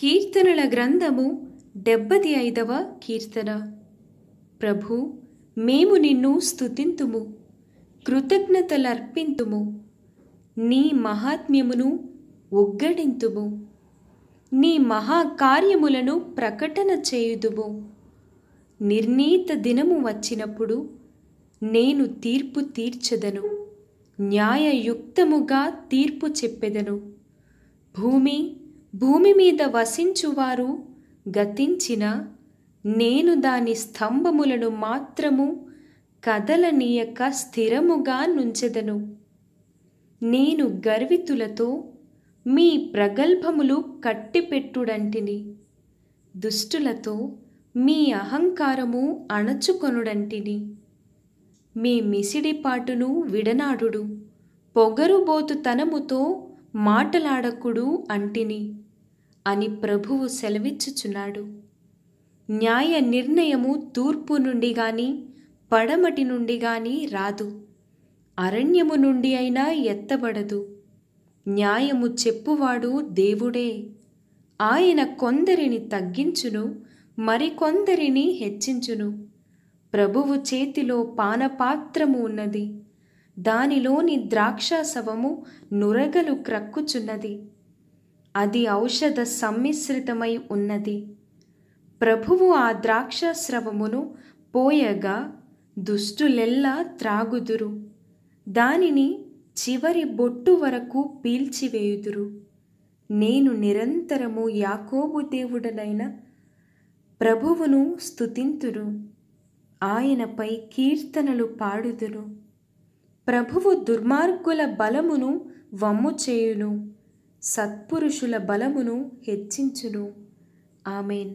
కీర్తనల గ్రంథము డెబ్బది ఐదవ కీర్తన ప్రభు మేము నిన్ను స్థుతింతుము కృతజ్ఞతలర్పింతుము నీ మహాత్మ్యమును ఒగ్గడింతుము నీ మహాకార్యములను ప్రకటన చేయుదుము నిర్ణీత దినము వచ్చినప్పుడు నేను తీర్పు తీర్చదను న్యాయయుక్తముగా తీర్పు చెప్పెదను భూమి భూమి మీద వసించువారు గతించిన నేను దాని స్తంభములను మాత్రము కదలనీయక స్థిరముగా నుంచెదను నేను గర్వితులతో మీ ప్రగల్భములు కట్టిపెట్టుడంటిని దుష్టులతో మీ అహంకారము అణచుకొనుడంటిని మీ మిసిడిపాటును విడనాడుడు పొగరుబోతుతనముతో మాటలాడకుడు అంటిని అని ప్రభువు సెలవిచ్చుచున్నాడు న్యాయ నిర్ణయము తూర్పు నుండి గాని పడమటి నుండి గాని రాదు అరణ్యము నుండి అయినా ఎత్తబడదు న్యాయము చెప్పువాడు దేవుడే ఆయన కొందరిని తగ్గించును మరికొందరిని హెచ్చించును ప్రభువు చేతిలో పానపాత్రము ఉన్నది దానిలోని ద్రాక్షాసవము నురగలు క్రక్కుచున్నది అది ఔషధ సమ్మిశ్రితమై ఉన్నది ప్రభువు ఆ ద్రాక్షాస్రవమును పోయగా దుష్టులెల్లా త్రాగుదురు దానిని చివరి బొట్టు వరకు పీల్చివేయుదురు నేను నిరంతరము యాకోబు దేవుడనైన ప్రభువును స్థుతింతురు ఆయనపై కీర్తనలు పాడుదురు ప్రభువు దుర్మార్గుల బలమును వమ్ము చేయును సత్పురుషుల బలమును హెచ్చించును ఆమెన్